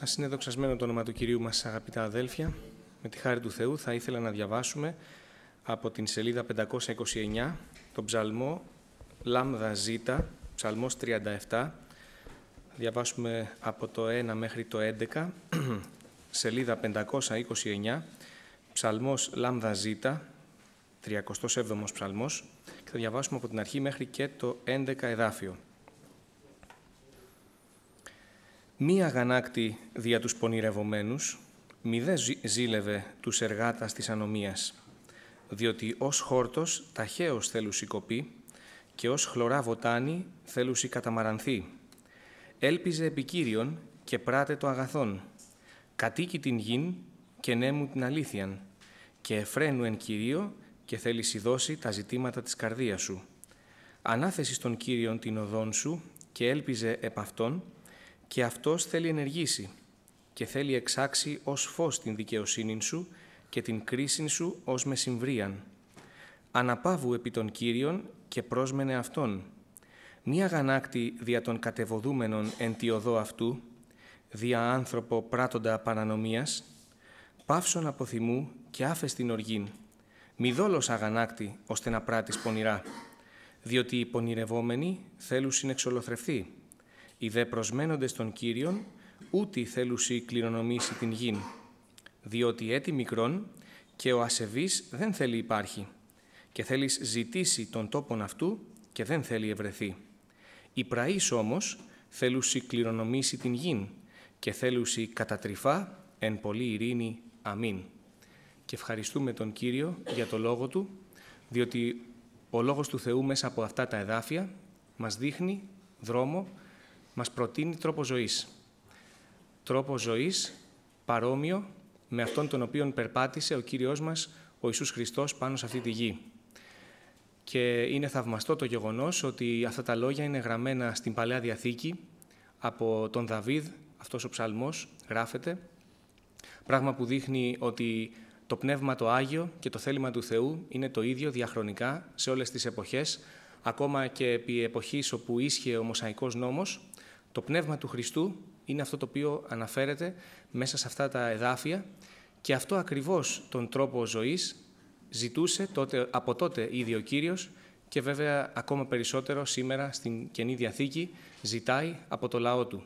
Ας είναι δοξασμένο το όνομα του Κυρίου μας, αγαπητά αδέλφια. Με τη χάρη του Θεού θα ήθελα να διαβάσουμε από την σελίδα 529 τον ψαλμό Λάμδα Ζ, ψαλμός 37. Διαβάσουμε από το 1 μέχρι το 11, σελίδα 529, ψαλμός Λάμδα Ζ, 307 37ο ψαλμός, και θα διαβάσουμε από την αρχή μέχρι και το 11 εδάφιο. Μη αγανάκτη δια τους πονηρευομένους, μη δε ζήλευε τους εργάτας της ανομίας, διότι ως χόρτος ταχαίως θέλουσι κοπή και ως χλωρά βοτάνη θέλουσι καταμαρανθή. Έλπιζε επικύριον και πράτε το αγαθόν. Κατοίκη την γην και νέμου την αλήθειαν και εφραίνου εν Κυρίω και θέλει δώσει τα ζητήματα της καρδίας σου. Ανάθεσης στον Κύριον την οδόν σου και έλπιζε επ' αυτόν και αυτός θέλει ενεργήσει και θέλει εξάξει ως φως την δικαιοσύνη σου και την κρίση σου ως μεσημβρίαν. Αναπάβου επί των Κύριων και πρόσμενε Αυτόν. Μη αγανάκτη δια των κατεβοδούμενων εν αυτού, δια άνθρωπο πράτοντα παρανομίας, πάυσον από θυμού και άφες την οργήν. Μη δόλος αγανάκτη, ώστε να πράτης πονηρά, διότι οι πονηρευόμενοι θέλουν συνεξολοθρευτεί οι δε προσμένοντες των Κύριων, ούτε θέλουσι κληρονομήσει την γη, διότι έτη μικρόν και ο ασεβής δεν θέλει υπάρχει και θέλεις ζητήσει τον τόπον αυτού και δεν θέλει ευρεθεί. Η πραής όμως θέλουσι κληρονομήσει την γη και θέλουσι κατατριφά εν πολύ ειρήνη. Αμήν. Και ευχαριστούμε τον Κύριο για το λόγο Του, διότι ο λόγος του Θεού μέσα από αυτά τα εδάφια μας δείχνει δρόμο μας προτείνει τρόπο ζωής. Τρόπο ζωής παρόμοιο με αυτόν τον οποίον περπάτησε ο Κύριος μας, ο Ιησούς Χριστός, πάνω σε αυτή τη γη. Και είναι θαυμαστό το γεγονός ότι αυτά τα λόγια είναι γραμμένα στην Παλαιά Διαθήκη από τον Δαβίδ, αυτός ο ψαλμός γράφεται, πράγμα που δείχνει ότι το Πνεύμα το Άγιο και το θέλημα του Θεού είναι το ίδιο διαχρονικά σε όλες τις εποχές, ακόμα και επί εποχής όπου ίσχυε ο Μωσαϊκός νόμος, το πνεύμα του Χριστού είναι αυτό το οποίο αναφέρεται μέσα σε αυτά τα εδάφια και αυτό ακριβώς τον τρόπο ζωής ζητούσε τότε, από τότε ήδη ο Κύριος και βέβαια ακόμα περισσότερο σήμερα στην Καινή Διαθήκη ζητάει από το λαό του,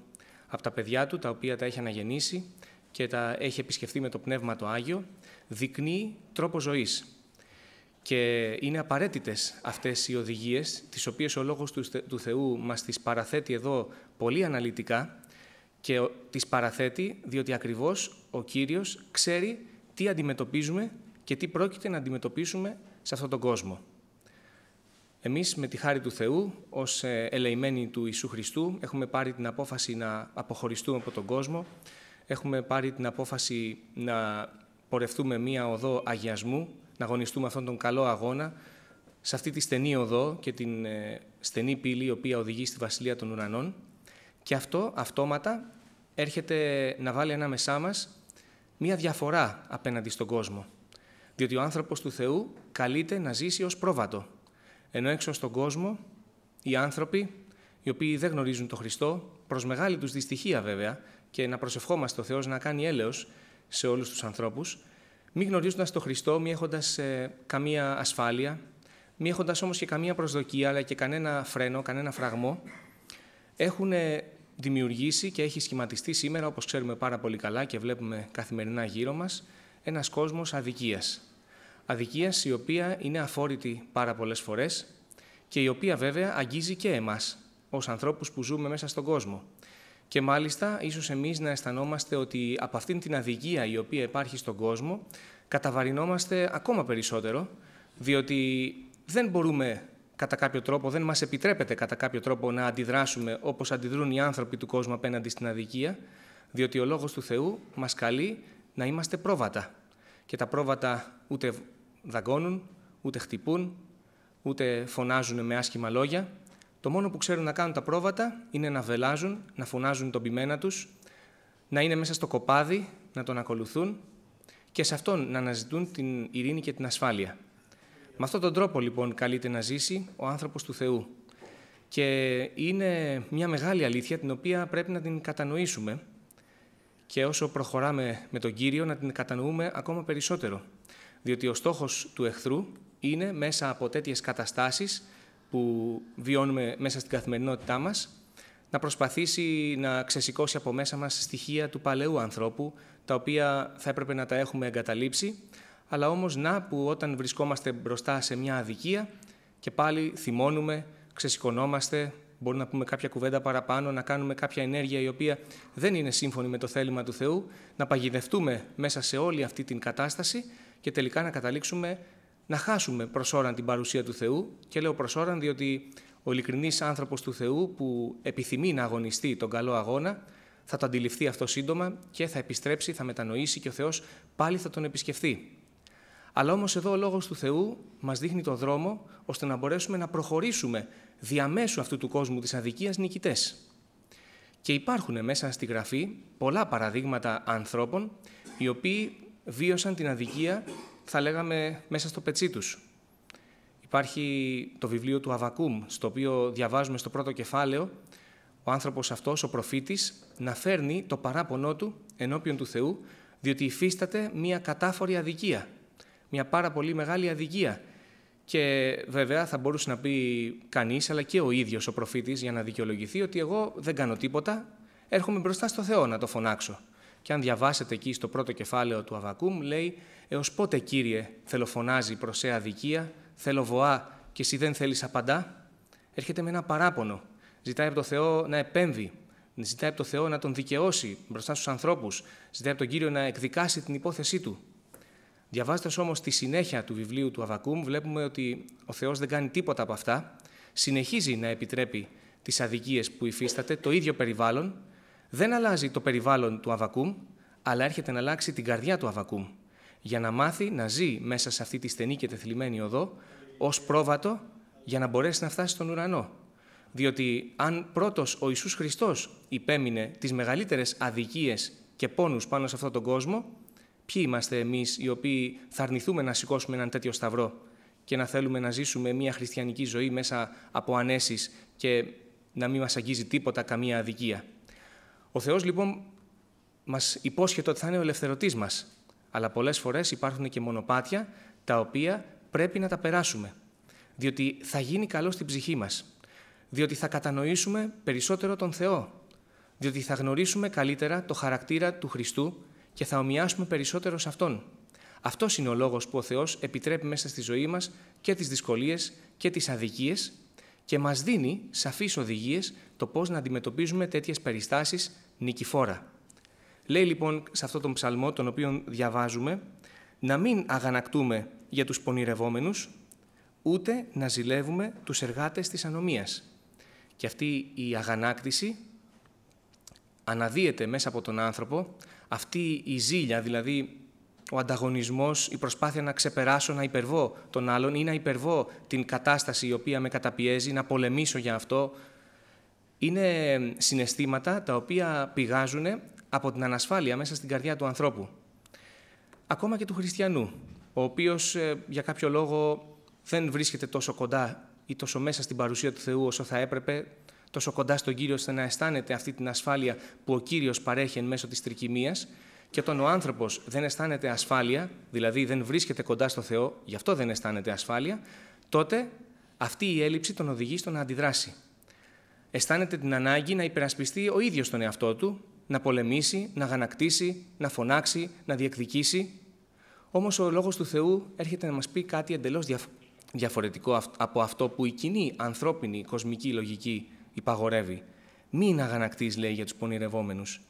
από τα παιδιά του τα οποία τα έχει αναγεννήσει και τα έχει επισκεφθεί με το Πνεύμα το Άγιο, δεικνύει τρόπο ζωής. Και είναι απαραίτητες αυτές οι οδηγίες, τις οποίες ο Λόγος του Θεού μας τις παραθέτει εδώ πολύ αναλυτικά και τις παραθέτει διότι ακριβώς ο Κύριος ξέρει τι αντιμετωπίζουμε και τι πρόκειται να αντιμετωπίσουμε σε αυτόν τον κόσμο. Εμείς με τη χάρη του Θεού, ως ε, ελεημένοι του Ιησού Χριστού, έχουμε πάρει την απόφαση να αποχωριστούμε από τον κόσμο, έχουμε πάρει την απόφαση να πορευτούμε μία οδό αγιασμού, να αγωνιστούμε αυτόν τον καλό αγώνα σε αυτή τη στενή οδό και την ε, στενή πύλη η οποία οδηγεί στη Βασιλεία των Ουρανών. Και αυτό αυτόματα έρχεται να βάλει ανάμεσά μας μία διαφορά απέναντι στον κόσμο. Διότι ο άνθρωπος του Θεού καλείται να ζήσει ως πρόβατο. Ενώ έξω στον κόσμο οι άνθρωποι οι οποίοι δεν γνωρίζουν τον Χριστό, προς μεγάλη τους δυστυχία βέβαια, και να προσευχόμαστε ο Θεός να κάνει έλεος σε όλους τους ανθρώπους, μη γνωρίζοντας τον Χριστό, μη έχοντας ε, καμία ασφάλεια, μη έχοντας όμως και καμία προσδοκία αλλά και κανένα φρένο, κανένα φραγμό, έχουν δημιουργήσει και έχει σχηματιστεί σήμερα, όπως ξέρουμε πάρα πολύ καλά και βλέπουμε καθημερινά γύρω μας, ένας κόσμος αδικίας. Αδικίας η οποία είναι αφόρητη πάρα πολλές φορές και η οποία βέβαια αγγίζει και εμάς, ως ανθρώπους που ζούμε μέσα στον κόσμο. Και μάλιστα, ίσως εμείς να αισθανόμαστε ότι από αυτήν την αδικία η οποία υπάρχει στον κόσμο, καταβαρινόμαστε ακόμα περισσότερο, διότι δεν μπορούμε κατά κάποιο τρόπο, δεν μας επιτρέπεται κατά κάποιο τρόπο να αντιδράσουμε όπως αντιδρούν οι άνθρωποι του κόσμου απέναντι στην αδικία, διότι ο Λόγος του Θεού μας καλεί να είμαστε πρόβατα. Και τα πρόβατα ούτε δαγκώνουν, ούτε χτυπούν, ούτε φωνάζουν με άσχημα λόγια, το μόνο που ξέρουν να κάνουν τα πρόβατα είναι να βελάζουν, να φωνάζουν τον πειμένα τους, να είναι μέσα στο κοπάδι, να τον ακολουθούν και σε αυτόν να αναζητούν την ειρήνη και την ασφάλεια. Με αυτόν τον τρόπο λοιπόν καλείται να ζήσει ο άνθρωπος του Θεού. Και είναι μια μεγάλη αλήθεια την οποία πρέπει να την κατανοήσουμε και όσο προχωράμε με τον Κύριο να την κατανοούμε ακόμα περισσότερο. Διότι ο στόχος του εχθρού είναι μέσα από τέτοιες καταστάσεις που βιώνουμε μέσα στην καθημερινότητά μας, να προσπαθήσει να ξεσηκώσει από μέσα μας στοιχεία του παλαιού ανθρώπου, τα οποία θα έπρεπε να τα έχουμε εγκαταλείψει, αλλά όμως να που όταν βρισκόμαστε μπροστά σε μια αδικία και πάλι θυμώνουμε, ξεσηκωνόμαστε, μπορούμε να πούμε κάποια κουβέντα παραπάνω, να κάνουμε κάποια ενέργεια η οποία δεν είναι σύμφωνη με το θέλημα του Θεού, να παγιδευτούμε μέσα σε όλη αυτή την κατάσταση και τελικά να καταλήξουμε να χάσουμε προς όραν την παρουσία του Θεού και λέω προς όραν διότι ο ειλικρινής άνθρωπος του Θεού που επιθυμεί να αγωνιστεί τον καλό αγώνα θα το αντιληφθεί αυτό σύντομα και θα επιστρέψει, θα μετανοήσει και ο Θεός πάλι θα τον επισκεφθεί. Αλλά όμως εδώ ο Λόγος του Θεού μας δείχνει τον δρόμο ώστε να μπορέσουμε να προχωρήσουμε διαμέσου αυτού του κόσμου της αδικίας νικητές. Και υπάρχουν μέσα στη Γραφή πολλά παραδείγματα ανθρώπων οι οποίοι βίωσαν την αδικία θα λέγαμε, μέσα στο πετσί τους. Υπάρχει το βιβλίο του Αβακούμ, στο οποίο διαβάζουμε στο πρώτο κεφάλαιο ο άνθρωπος αυτός, ο προφήτης, να φέρνει το παράπονό του ενώπιον του Θεού, διότι υφίσταται μια κατάφορη αδικία, μια πάρα πολύ μεγάλη αδικία. Και βέβαια θα μπορούσε να πει κανείς, αλλά και ο ίδιος ο προφήτης για να δικαιολογηθεί, ότι εγώ δεν κάνω τίποτα, έρχομαι μπροστά στο Θεό να το φωνάξω. Και αν διαβάσετε εκεί στο πρώτο κεφάλαιο του Αβακούμ, λέει «Έως πότε, Κύριε, θελοφωνάζει προς σε αδικία, θέλω βοά και εσύ δεν θέλεις απαντά». Έρχεται με ένα παράπονο. Ζητάει από τον Θεό να επέμβει. Ζητάει από τον Θεό να τον δικαιώσει μπροστά στους ανθρώπους. Ζητάει από τον Κύριο να εκδικάσει την υπόθεσή του. Διαβάζοντας όμως τη συνέχεια του βιβλίου του Αβακούμ, βλέπουμε ότι ο Θεός δεν κάνει τίποτα από αυτά. Συνεχίζει να επιτρέπει τις αδικίες που υφίσταται, το ίδιο περιβάλλον, δεν αλλάζει το περιβάλλον του Αβακούμ, αλλά έρχεται να αλλάξει την καρδιά του Αβακούμ, για να μάθει να ζει μέσα σε αυτή τη στενή και τεθλιμμένη οδό, ως πρόβατο για να μπορέσει να φτάσει στον ουρανό. Διότι αν πρώτος ο Ιησούς Χριστός υπέμεινε τις μεγαλύτερες αδικίες και πόνους πάνω σε αυτόν τον κόσμο, ποιοι είμαστε εμείς οι οποίοι θα αρνηθούμε να σηκώσουμε έναν τέτοιο σταυρό και να θέλουμε να ζήσουμε μια χριστιανική ζωή μέσα από ανέσεις και να μην μας αγγίζει τίποτα, καμία αδικία. Ο Θεός λοιπόν μας υπόσχεται ότι θα είναι ο ελευθερωτής μας. Αλλά πολλές φορές υπάρχουν και μονοπάτια τα οποία πρέπει να τα περάσουμε. Διότι θα γίνει καλό στην ψυχή μας. Διότι θα κατανοήσουμε περισσότερο τον Θεό. Διότι θα γνωρίσουμε καλύτερα το χαρακτήρα του Χριστού και θα ομοιάσουμε περισσότερο σε Αυτόν. Αυτός είναι ο λόγος που ο Θεός επιτρέπει μέσα στη ζωή μας και τις δυσκολίες και τις αδικίες και μας δίνει σαφείς οδηγίες το πώς να αντιμετωπίζουμε τέτοιες περιστάσεις νικηφόρα. Λέει λοιπόν σε αυτόν τον ψαλμό, τον οποίο διαβάζουμε, να μην αγανακτούμε για τους πονηρευόμενους, ούτε να ζηλεύουμε τους εργάτες της ανομίας. Και αυτή η αγανάκτηση αναδύεται μέσα από τον άνθρωπο, αυτή η ζήλια, δηλαδή ο ανταγωνισμός, η προσπάθεια να ξεπεράσω, να υπερβώ τον άλλον ή να υπερβώ την κατάσταση η οποία με καταπιέζει, να πολεμήσω για αυτό, είναι συναισθήματα τα οποία πηγάζουν από την ανασφάλεια μέσα στην καρδιά του ανθρώπου. Ακόμα και του χριστιανού, ο οποίος ε, για κάποιο λόγο δεν βρίσκεται τόσο κοντά ή τόσο μέσα στην παρουσία του Θεού όσο θα έπρεπε, τόσο κοντά στον Κύριο ώστε να αισθάνεται αυτή την ασφάλεια που ο Κύριος παρέχει εν μέσω της τρικυμίας και όταν ο άνθρωπος δεν αισθάνεται ασφάλεια, δηλαδή δεν βρίσκεται κοντά στο Θεό, γι' αυτό δεν αισθάνεται ασφάλεια, τότε αυτή η έλλειψη τον οδηγεί στο να αντιδράσει αισθάνεται την ανάγκη να υπερασπιστεί ο ίδιος τον εαυτό του, να πολεμήσει, να γανακτήσει, να φωνάξει, να διεκδικήσει. Όμως ο Λόγος του Θεού έρχεται να μας πει κάτι εντελώς διαφορετικό από αυτό που η κοινή ανθρώπινη κοσμική λογική υπαγορεύει. Μην αγανακτείς, λέει, για τους πονηρευόμενους.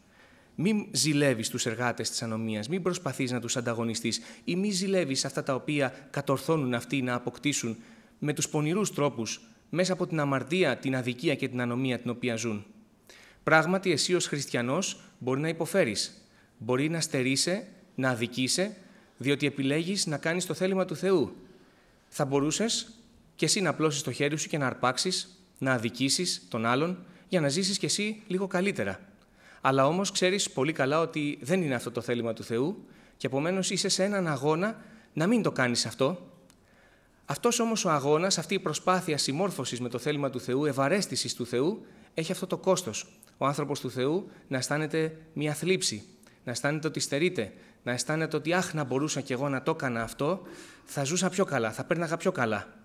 Μην ζηλεύεις τους εργάτες της ανομίας, μην προσπαθείς να τους ανταγωνιστείς ή μην ζηλεύεις αυτά τα οποία κατορθώνουν αυτοί να αποκτήσουν με τους πονηρούς τρόπους μέσα από την αμαρτία, την αδικία και την ανομία την οποία ζουν. Πράγματι, εσύ ως χριστιανός μπορεί να υποφέρεις, μπορεί να στερείσαι, να αδικήσαι, διότι επιλέγεις να κάνεις το θέλημα του Θεού. Θα μπορούσες και εσύ να πλώσεις το χέρι σου και να αρπάξεις, να αδικήσεις τον άλλον, για να ζήσεις κι εσύ λίγο καλύτερα. Αλλά όμως ξέρεις πολύ καλά ότι δεν είναι αυτό το θέλημα του Θεού και επομένως είσαι σε έναν αγώνα να μην το κάνεις αυτό, αυτός όμως ο αγώνας, αυτή η προσπάθεια συμμόρφωσης με το θέλημα του Θεού, ευαρέστησης του Θεού, έχει αυτό το κόστος. Ο άνθρωπος του Θεού να αισθάνεται μια θλίψη, να αισθάνεται ότι στερείται, να αισθάνεται ότι αχ να μπορούσα κι εγώ να το έκανα αυτό, θα ζούσα πιο καλά, θα πέρναγα πιο καλά.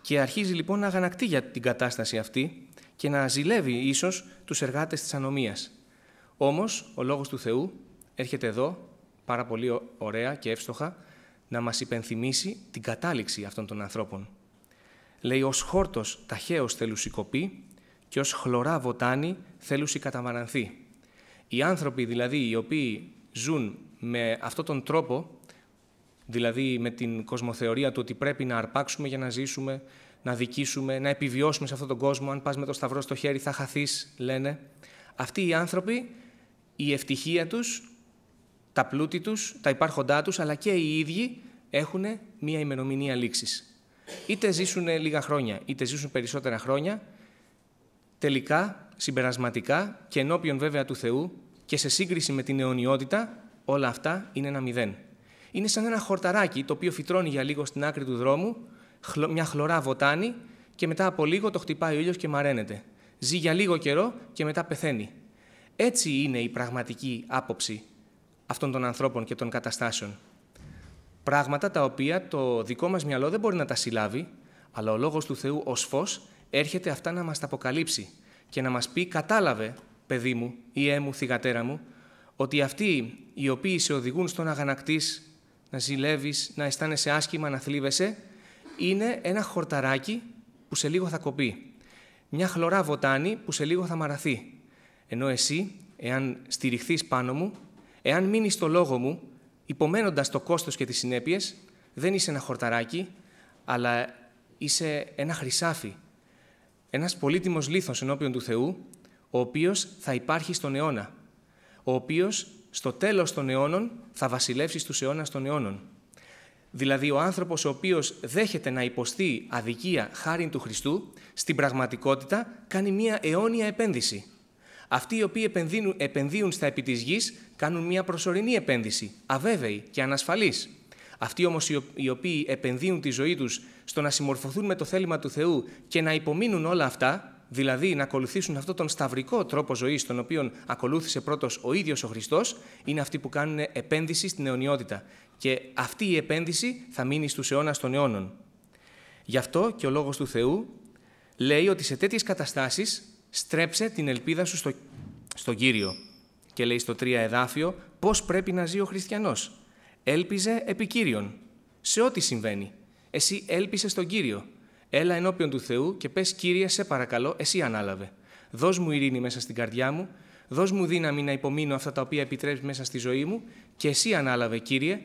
Και αρχίζει λοιπόν να αγανακτεί για την κατάσταση αυτή και να ζηλεύει ίσως τους εργάτες της ανομίας. Όμως ο Λόγος του Θεού έρχεται εδώ πάρα πολύ ωραία και εύστοχα να μας υπενθυμίσει την κατάληξη αυτών των ανθρώπων. Λέει, ως χόρτος ταχαίως θέλουσι κοπή... και ως χλωρά βοτάνη θέλουσι καταμαρανθεί. Οι άνθρωποι δηλαδή οι οποίοι ζουν με αυτόν τον τρόπο, δηλαδή με την κοσμοθεωρία του ότι πρέπει να αρπάξουμε για να ζήσουμε, να δικήσουμε, να επιβιώσουμε σε αυτόν τον κόσμο, αν πας με το σταυρό στο χέρι θα χαθείς, λένε. Αυτοί οι άνθρωποι, η ευτυχία τους τα πλούτη τους, τα υπάρχοντά τους, αλλά και οι ίδιοι έχουν μία ημερομηνία λήξης. Είτε ζήσουν λίγα χρόνια, είτε ζήσουν περισσότερα χρόνια, τελικά, συμπερασματικά και ενώπιον βέβαια του Θεού και σε σύγκριση με την αιωνιότητα, όλα αυτά είναι ένα μηδέν. Είναι σαν ένα χορταράκι το οποίο φυτρώνει για λίγο στην άκρη του δρόμου, μια χλωρά βοτάνη και μετά από λίγο το χτυπάει ο ήλιος και μαραίνεται. Ζει για λίγο καιρό και μετά πεθαίνει. Έτσι είναι η πραγματική άποψη αυτών των ανθρώπων και των καταστάσεων. Πράγματα τα οποία το δικό μας μυαλό δεν μπορεί να τα συλλάβει, αλλά ο Λόγος του Θεού ως φως έρχεται αυτά να μας τα αποκαλύψει και να μας πει «κατάλαβε, παιδί μου ή έμου, θυγατέρα μου, ότι αυτοί οι οποίοι σε οδηγούν στον αγανακτής να ζηλεύεις, να αισθάνεσαι άσχημα, να θλίβεσαι, είναι ένα χορταράκι που σε λίγο θα κοπεί. Μια χλωρά βοτάνη που σε λίγο θα μαραθεί. Ενώ εσύ, εάν στηριχθείς πάνω μου, Εάν μείνει στο λόγο μου, υπομένοντας το κόστος και τις συνέπειες, δεν είσαι ένα χορταράκι, αλλά είσαι ένα χρυσάφι, ένας πολύτιμος λίθος ενώπιον του Θεού, ο οποίος θα υπάρχει στον αιώνα, ο οποίος, στο τέλος των αιώνων θα βασιλεύσει στους αιώνας των αιώνων. Δηλαδή ο άνθρωπος ο οποίος δέχεται να υποστεί αδικία χάριν του Χριστού, στην πραγματικότητα κάνει μια αιώνια επένδυση. Αυτοί οι οποίοι επενδύουν, επενδύουν στα επί της γης, κάνουν μια προσωρινή επένδυση, αβέβαιη και ανασφαλή. Αυτοί όμως οι οποίοι επενδύουν τη ζωή τους στο να συμμορφωθούν με το θέλημα του Θεού και να υπομείνουν όλα αυτά, δηλαδή να ακολουθήσουν αυτόν τον σταυρικό τρόπο ζωής, τον οποίο ακολούθησε πρώτος ο ίδιος ο Χριστός, είναι αυτοί που κάνουν επένδυση στην αιωνιότητα. Και αυτή η επένδυση θα μείνει στους αιώνας των αιώνων. Γι' αυτό και ο λόγος του Θεού λέει ότι σε τέτοιες καταστάσεις στρέψε την ελπίδα σου στο, στον Κύριο. Και λέει στο τρία εδάφιο πώς πρέπει να ζει ο χριστιανός. Έλπιζε επί Κύριον. Σε ό,τι συμβαίνει. Εσύ έλπισε στον Κύριο. Έλα ενώπιον του Θεού και πες Κύριε σε παρακαλώ εσύ ανάλαβε. Δώσ' μου ειρήνη μέσα στην καρδιά μου. Δώσ' μου δύναμη να υπομείνω αυτά τα οποία επιτρέπεις μέσα στη ζωή μου και εσύ ανάλαβε Κύριε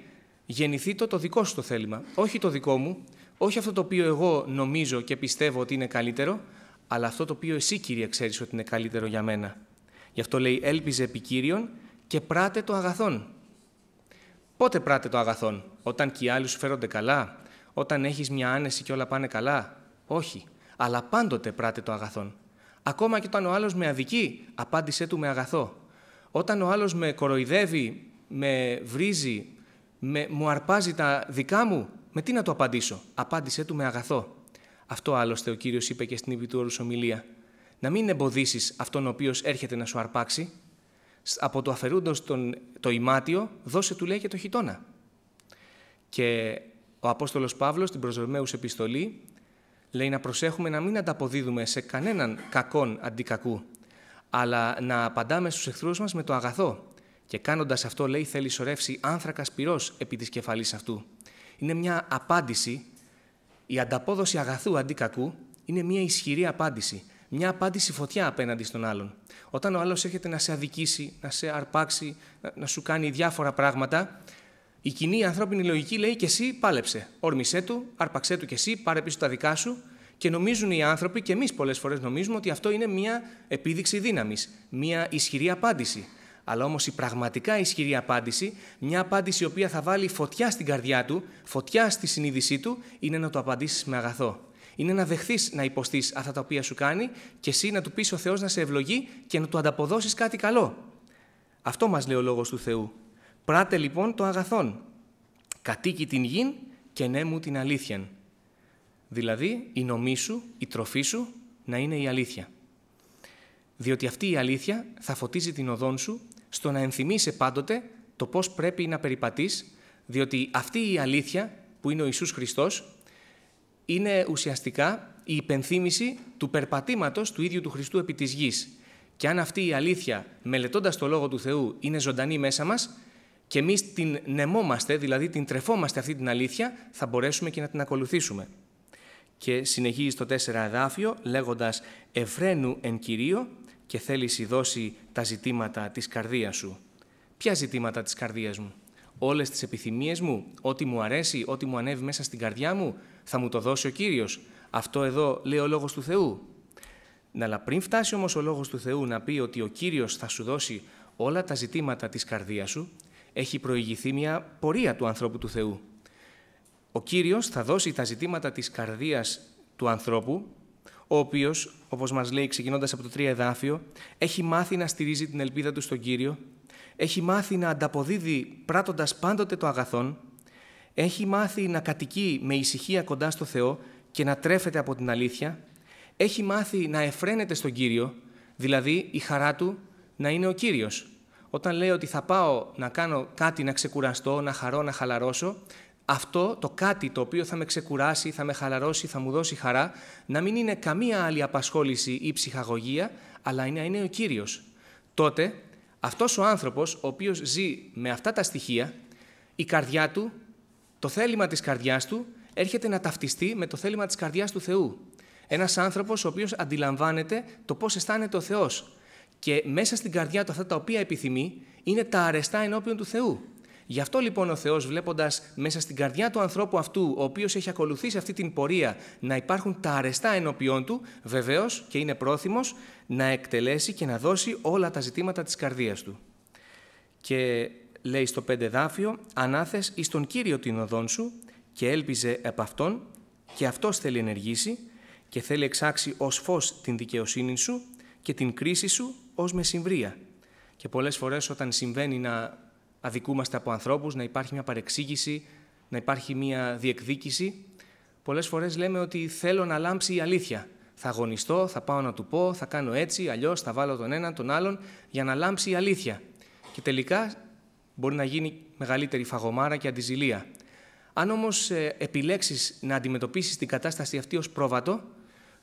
γεννηθεί το, το δικό σου το θέλημα. Όχι το δικό μου, όχι αυτό το οποίο εγώ νομίζω και πιστεύω ότι είναι καλύτερο, αλλά αυτό το οποίο εσύ, Κύριε, ξέρεις ότι είναι καλύτερο για μένα. Γι' αυτό λέει «έλπιζε επικύριον και πράτε το αγαθόν». Πότε πράτε το αγαθόν, όταν και οι άλλοι σου φέρονται καλά, όταν έχεις μια άνεση και όλα πάνε καλά. Όχι, αλλά πάντοτε πράτε το αγαθόν. Ακόμα και όταν ο άλλος με αδικεί, απάντησέ του με αγαθό. Όταν ο άλλος με κοροϊδεύει, με βρίζει, με, μου αρπάζει τα δικά μου, με τι να του απαντήσω. Απάντησέ του με αγαθό. Αυτό άλλωστε ο Κύριος είπε και στην Ιππιτούρους ομιλία να μην εμποδίσεις αυτόν ο οποίος έρχεται να σου αρπάξει. Από το αφαιρούντος το ημάτιο, δώσε του λέει και το χιτόνα. Και ο απόστολος Παύλος στην προσδομέους επιστολή λέει να προσέχουμε να μην ανταποδίδουμε σε κανέναν κακόν αντικακού, αλλά να απαντάμε στους εχθρούς μας με το αγαθό. Και κάνοντας αυτό, λέει, θέλει σωρεύσει άνθρακα πυρός επί της αυτού. Είναι μια απάντηση, η ανταπόδοση αγαθού αντικακού είναι μια ισχυρή απάντηση μια απάντηση φωτιά απέναντι στον άλλον. Όταν ο άλλος έρχεται να σε αδικήσει, να σε αρπάξει, να σου κάνει διάφορα πράγματα, η κοινή ανθρώπινη λογική λέει και εσύ πάλεψε. Όρμησέ του, άρπαξέ του και εσύ, πάρε πίσω τα δικά σου. Και νομίζουν οι άνθρωποι, και εμείς πολλές φορές νομίζουμε, ότι αυτό είναι μια επίδειξη δύναμης, μια ισχυρή απάντηση. Αλλά όμως η πραγματικά ισχυρή απάντηση, μια απάντηση η οποία θα βάλει φωτιά στην καρδιά του, φωτιά στη συνείδησή του, είναι να το απαντήσεις με αγαθό. Είναι να δεχθείς να υποστείς αυτά τα οποία σου κάνει και εσύ να του πεις ο Θεός να σε ευλογεί και να του ανταποδώσεις κάτι καλό. Αυτό μας λέει ο λόγος του Θεού. Πράτε λοιπόν το αγαθόν. Κατοίκη την γη και μου την αλήθεια. Δηλαδή η νομή σου, η τροφή σου να είναι η αλήθεια. Διότι αυτή η αλήθεια θα φωτίζει την οδόν σου στο να ενθυμίσαι πάντοτε το πώς πρέπει να περιπατείς, διότι αυτή η αλήθεια που είναι ο Ιησούς Χριστός είναι ουσιαστικά η υπενθύμηση του περπατήματος του ίδιου του Χριστού επί της γης. Και αν αυτή η αλήθεια, μελετώντας το Λόγο του Θεού, είναι ζωντανή μέσα μας, και εμείς την νεμόμαστε, δηλαδή την τρεφόμαστε αυτή την αλήθεια, θα μπορέσουμε και να την ακολουθήσουμε. Και συνεχίζει στο 4 εδάφιο λέγοντας «Ευρένου εν Κυρίω και θέλεις δώσει τα ζητήματα της καρδίας σου». Ποια ζητήματα της καρδίας μου, όλες τις επιθυμίες μου, ό,τι μου αρέσει, ό,τι μου ανέβει μέσα στην καρδιά μου, θα μου το δώσει ο Κύριος. Αυτό εδώ λέει ο Λόγος του Θεού. Να, αλλά πριν φτάσει όμως ο Λόγος του Θεού να πει ότι ο Κύριος θα σου δώσει όλα τα ζητήματα της καρδίας σου, έχει προηγηθεί μια πορεία του ανθρώπου του Θεού. Ο Κύριος θα δώσει τα ζητήματα της καρδίας του ανθρώπου, ο οποίος, όπως μας λέει ξεκινώντας από το τρία εδάφιο, έχει μάθει να στηρίζει την ελπίδα του στον Κύριο, έχει μάθει να ανταποδίδει πράττοντας πάντοτε το αγαθόν, έχει μάθει να κατοικεί με ησυχία κοντά στο Θεό και να τρέφεται από την αλήθεια, έχει μάθει να εφραίνεται στον Κύριο, δηλαδή η χαρά του να είναι ο Κύριος. Όταν λέει ότι θα πάω να κάνω κάτι να ξεκουραστώ, να χαρώ, να χαλαρώσω, αυτό το κάτι το οποίο θα με ξεκουράσει, θα με χαλαρώσει, θα μου δώσει χαρά, να μην είναι καμία άλλη απασχόληση ή ψυχαγωγία, αλλά να είναι ο Κύριος. Τότε αυτός ο άνθρωπος, ο οποίος ζει με αυτά τα στοιχεία, η καρδιά του το θέλημα της καρδιάς του έρχεται να ταυτιστεί με το θέλημα της καρδιάς του Θεού. Ένας άνθρωπος ο οποίος αντιλαμβάνεται το πώς αισθάνεται ο Θεός. Και μέσα στην καρδιά του αυτά τα οποία επιθυμεί είναι τα αρεστά ενώπιον του Θεού. Γι' αυτό λοιπόν ο Θεός βλέποντας μέσα στην καρδιά του ανθρώπου αυτού, ο οποίος έχει ακολουθήσει αυτή την πορεία, να υπάρχουν τα αρεστά ενώπιον του, βεβαίως και είναι πρόθυμος να εκτελέσει και να δώσει όλα τα ζητήματα της καρδίας του. Και λέει στο πέντε δάφιο, «Ανάθες εις τον Κύριο την οδόν σου και έλπιζε επ' αυτόν και αυτός θέλει ενεργήσει και θέλει εξάξει ως φως την δικαιοσύνη σου και την κρίση σου ως μεσημβρία». Και πολλές φορές όταν συμβαίνει να αδικούμαστε από ανθρώπους, να υπάρχει μια παρεξήγηση, να υπάρχει μια διεκδίκηση, πολλές φορές λέμε ότι θέλω να λάμψει η αλήθεια. Θα αγωνιστώ, θα πάω να του πω, θα κάνω έτσι, αλλιώς θα βάλω τον έναν, τον άλλον, για να λάμψει η αλήθεια. Και τελικά μπορεί να γίνει μεγαλύτερη φαγωμάρα και αντιζηλία. Αν όμως ε, επιλέξεις να αντιμετωπίσεις την κατάσταση αυτή ως πρόβατο,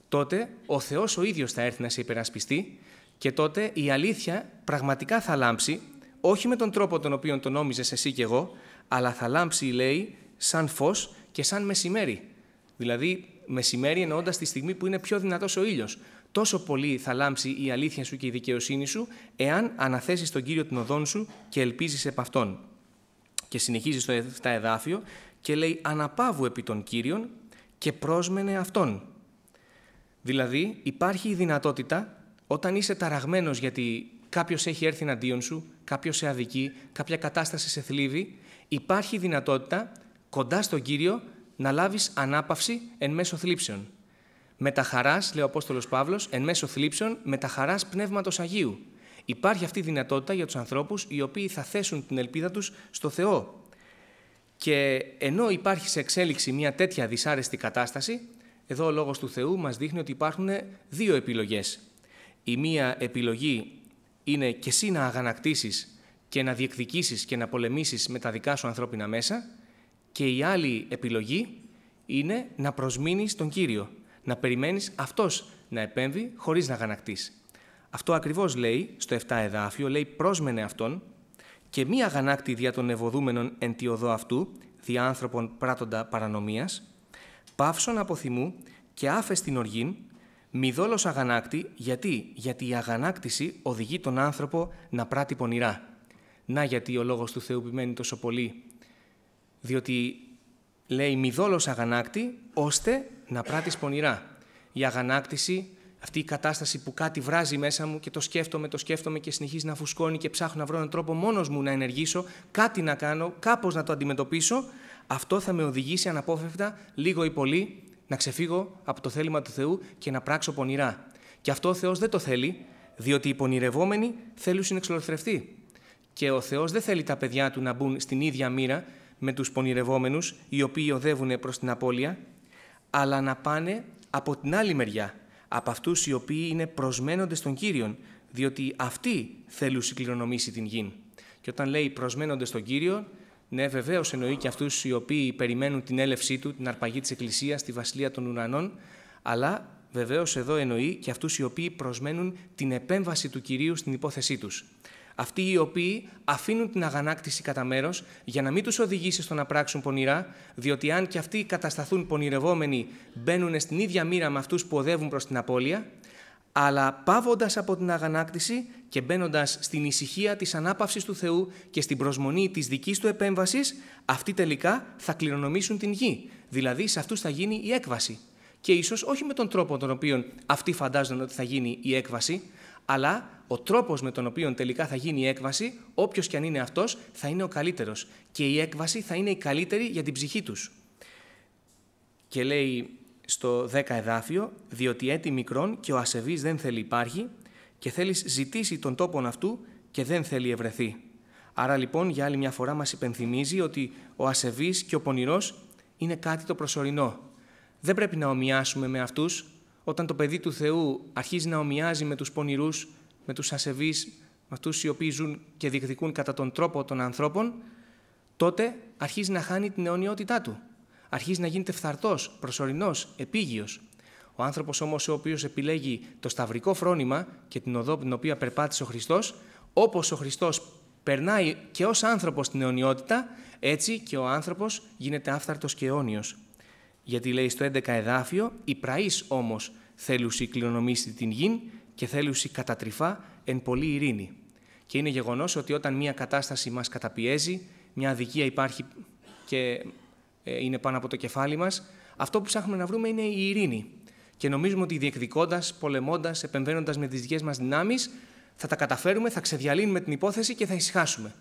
τότε ο Θεός ο ίδιος θα έρθει να σε υπερασπιστεί και τότε η αλήθεια πραγματικά θα λάμψει, όχι με τον τρόπο τον οποίο τον νόμιζες εσύ και εγώ, αλλά θα λάμψει, λέει, σαν φως και σαν μεσημέρι. Δηλαδή, μεσημέρι εννοώντας τη στιγμή που είναι πιο δυνατός ο ήλιος τόσο πολύ θα λάμψει η αλήθεια σου και η δικαιοσύνη σου, εάν αναθέσεις τον κύριο την οδόν σου και ελπίζεις επ' αυτόν. Και συνεχίζεις στο 7 εδάφιο και λέει Αναπάβου επί των κύριων και πρόσμενε αυτόν. Δηλαδή, υπάρχει η δυνατότητα όταν είσαι ταραγμένος γιατί κάποιος έχει έρθει εναντίον σου, κάποιος σε αδικεί, κάποια κατάσταση σε θλίβει, υπάρχει η δυνατότητα κοντά στον κύριο να λάβεις ανάπαυση εν μέσω θλίψεων με τα χαράς, λέει ο απόστολος Παύλος, εν μέσω θλίψεων, με τα χαράς πνεύματος Αγίου. Υπάρχει αυτή η δυνατότητα για τους ανθρώπους οι οποίοι θα θέσουν την ελπίδα τους στο Θεό. Και ενώ υπάρχει σε εξέλιξη μια τέτοια δυσάρεστη κατάσταση, εδώ ο λόγος του Θεού μας δείχνει ότι υπάρχουν δύο επιλογές. Η μία επιλογή είναι και εσύ να αγανακτήσεις και να διεκδικήσεις και να πολεμήσεις με τα δικά σου ανθρώπινα μέσα και η άλλη επιλογή είναι να προσμείνεις τον Κύριο, να περιμένεις αυτός να επέμβει χωρίς να γανακτείς. Αυτό ακριβώς λέει στο 7 εδάφιο, λέει «πρόσμενε αυτόν και μη αγανάκτη δια των ευωδούμενων εν αυτού, δια άνθρωπον πράτοντα παρανομίας, πάυσον από θυμού και άφες στην οργήν, μη δόλος αγανάκτη, γιατί, γιατί η αγανάκτηση οδηγεί τον άνθρωπο να πράττει πονηρά. Να γιατί ο λόγος του Θεού επιμένει τόσο πολύ, διότι λέει μη δόλος αγανάκτη, ώστε να πράττεις πονηρά. Η αγανάκτηση, αυτή η κατάσταση που κάτι βράζει μέσα μου και το σκέφτομαι, το σκέφτομαι και συνεχίζει να φουσκώνει και ψάχνω να βρω έναν τρόπο μόνος μου να ενεργήσω, κάτι να κάνω, κάπως να το αντιμετωπίσω, αυτό θα με οδηγήσει αναπόφευκτα λίγο ή πολύ να ξεφύγω από το θέλημα του Θεού και να πράξω πονηρά. Και αυτό ο Θεός δεν το θέλει, διότι οι πονηρευόμενοι θέλουν να Και ο Θεός δεν θέλει τα παιδιά του να μπουν στην ίδια μοίρα με τους πονηρευόμενους, οι οποίοι οδεύουν προς την απώλεια, αλλά να πάνε από την άλλη μεριά, από αυτούς οι οποίοι είναι προσμένοντες στον Κύριον... διότι αυτοί θέλουν συγκληρονομήσει την γη. Και όταν λέει προσμένοντες στον κύριο, ναι, βεβαίως εννοεί και αυτούς οι οποίοι περιμένουν την έλευσή του, την αρπαγή της Εκκλησίας, τη βασιλεία των ουρανών, αλλά βεβαίως εδώ εννοεί και αυτούς οι οποίοι προσμένουν την επέμβαση του κυρίου στην υπόθεσή τους. Αυτοί οι οποίοι αφήνουν την αγανάκτηση κατά μέρος για να μην τους οδηγήσει στο να πράξουν πονηρά, διότι αν και αυτοί κατασταθούν πονηρευόμενοι, μπαίνουν στην ίδια μοίρα με αυτούς που οδεύουν προς την απώλεια, αλλά πάβοντας από την αγανάκτηση και μπαίνοντας στην ησυχία της ανάπαυσης του Θεού και στην προσμονή της δικής του επέμβασης, αυτοί τελικά θα κληρονομήσουν την γη. Δηλαδή σε αυτούς θα γίνει η έκβαση. Και ίσως όχι με τον τρόπο τον οποίο αυτοί φαντάζονται ότι θα γίνει η έκβαση, αλλά ο τρόπος με τον οποίο τελικά θα γίνει η έκβαση, όποιος και αν είναι αυτός, θα είναι ο καλύτερος. Και η έκβαση θα είναι η καλύτερη για την ψυχή τους. Και λέει στο 10 εδάφιο, διότι έτη μικρόν και ο ασεβής δεν θέλει υπάρχει και θέλεις ζητήσει τον τόπον αυτού και δεν θέλει ευρεθεί. Άρα λοιπόν για άλλη μια φορά μας υπενθυμίζει ότι ο ασεβής και ο πονηρός είναι κάτι το προσωρινό. Δεν πρέπει να ομοιάσουμε με αυτούς όταν το παιδί του Θεού αρχίζει να ομοιάζει με τους πονηρούς, με τους ασεβείς, με αυτούς οι οποίοι ζουν και διεκδικούν κατά τον τρόπο των ανθρώπων, τότε αρχίζει να χάνει την αιωνιότητά του. Αρχίζει να γίνεται φθαρτός, προσωρινός, επίγειος. Ο άνθρωπος όμως ο οποίος επιλέγει το σταυρικό φρόνημα και την οδό την οποία περπάτησε ο Χριστός, όπως ο Χριστός περνάει και ως άνθρωπος την αιωνιότητα, έτσι και ο άνθρωπος γίνεται άφθαρτος και αιώνιος. Γιατί λέει στο 11 εδάφιο, η πραής όμως θέλουσι κληρονομήσει την γη... και θέλουσι κατατριφά εν πολύ ειρήνη. Και είναι γεγονός ότι όταν μια κατάσταση μας καταπιέζει, μια αδικία υπάρχει και ε, είναι πάνω από το κεφάλι μας, αυτό που ψάχνουμε να βρούμε είναι η ειρήνη. Και νομίζουμε ότι διεκδικώντας, πολεμώντας, επεμβαίνοντας με τις δικές μας δυνάμεις, θα τα καταφέρουμε, θα ξεδιαλύνουμε την υπόθεση και θα ησυχάσουμε.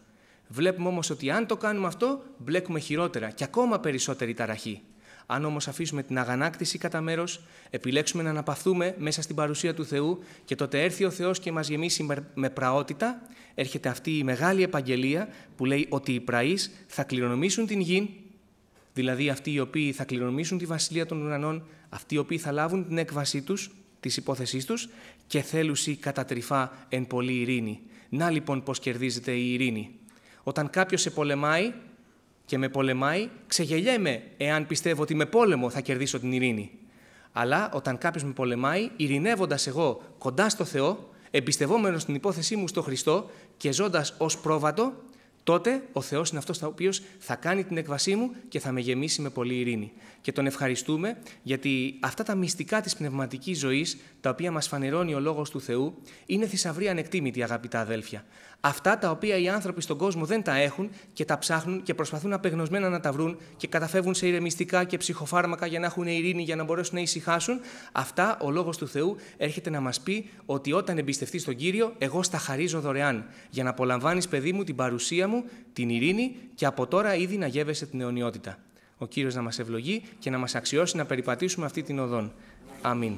Βλέπουμε όμως ότι αν το κάνουμε αυτό, μπλέκουμε χειρότερα και ακόμα περισσότερη ταραχή. Αν όμως αφήσουμε την αγανάκτηση κατά μέρος, επιλέξουμε να αναπαθούμε μέσα στην παρουσία του Θεού και τότε έρθει ο Θεός και μας γεμίσει με πραότητα, έρχεται αυτή η μεγάλη επαγγελία που λέει ότι οι πραείς θα κληρονομήσουν την γη, δηλαδή αυτοί οι οποίοι θα κληρονομήσουν τη βασιλεία των ουρανών, αυτοί οι οποίοι θα λάβουν την έκβασή τους, της υπόθεσής τους και θέλουσι κατατριφά εν πολύ ειρήνη. Να λοιπόν πώς κερδίζεται η ειρήνη. Όταν κάποιος σε πολεμάει, και με πολεμάει, ξεγελιέμαι εάν πιστεύω ότι με πόλεμο θα κερδίσω την ειρήνη. Αλλά όταν κάποιος με πολεμάει, ειρηνεύοντας εγώ κοντά στο Θεό, εμπιστευόμενος στην υπόθεσή μου στο Χριστό και ζώντας ως πρόβατο, τότε ο Θεός είναι αυτός ο οποίος θα κάνει την έκβασή μου και θα με γεμίσει με πολλή ειρήνη. Και τον ευχαριστούμε γιατί αυτά τα μυστικά της πνευματικής ζωής, τα οποία μας φανερώνει ο Λόγος του Θεού, είναι θησαυρή ανεκτήμητη αγαπητά αδέλφια. Αυτά τα οποία οι άνθρωποι στον κόσμο δεν τα έχουν και τα ψάχνουν και προσπαθούν απεγνωσμένα να τα βρουν και καταφεύγουν σε ηρεμιστικά και ψυχοφάρμακα για να έχουν ειρήνη, για να μπορέσουν να ησυχάσουν. Αυτά ο λόγος του Θεού έρχεται να μας πει ότι όταν εμπιστευτείς τον Κύριο, εγώ στα χαρίζω δωρεάν για να απολαμβάνεις παιδί μου την παρουσία μου την ειρήνη και από τώρα ήδη να γεύεσαι την αιωνιότητα. Ο Κύριος να μας ευλογεί και να μας αξιώσει να περιπατήσουμε αυτή την οδόν. Αμήν.